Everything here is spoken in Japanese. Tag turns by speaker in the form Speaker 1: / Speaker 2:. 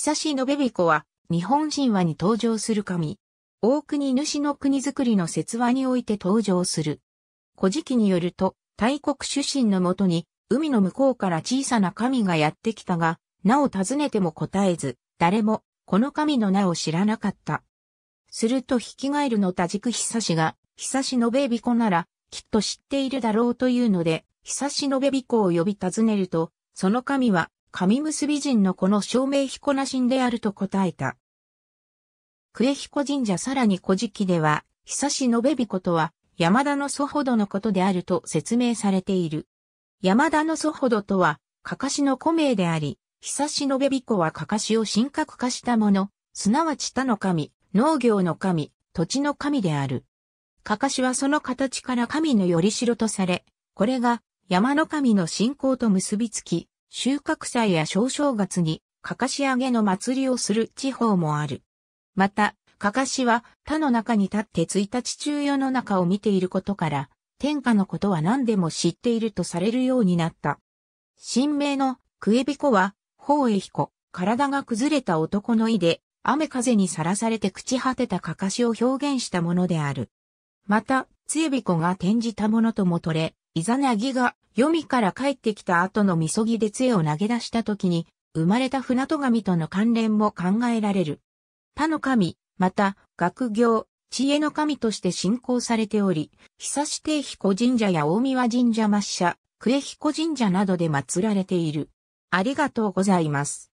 Speaker 1: 久しのべびこは、日本神話に登場する神。大国主の国づくりの説話において登場する。古事記によると、大国出身のもとに、海の向こうから小さな神がやってきたが、なお尋ねても答えず、誰も、この神の名を知らなかった。すると引き返るの多軸久しが、久しのべびこなら、きっと知っているだろうというので、久しのべびこを呼び尋ねると、その神は、神結び人のこの証明彦なしんであると答えた。久江彦神社さらに古事記では、久し延彦とは、山田の祖ほどのことであると説明されている。山田の祖ほどとは、かかしの古名であり、久し延彦はかかしを神格化したもの、すなわち他の神、農業の神、土地の神である。かかしはその形から神のよりしろとされ、これが山の神の信仰と結びつき、収穫祭や小正月に、かかし揚げの祭りをする地方もある。また、かかしは他の中に立って1日中世の中を見ていることから、天下のことは何でも知っているとされるようになった。神明のクエビコは、宝永彦、体が崩れた男の意で、雨風にさらされて朽ち果てたかかしを表現したものである。また、杖彦が転じたものとも取れ、イザナギが読みから帰ってきた後のみそぎで杖を投げ出した時に、生まれた船戸神との関連も考えられる。他の神、また、学業、知恵の神として信仰されており、久し定彦神社や大宮神社抹社、久江彦神社などで祀られている。ありがとうございます。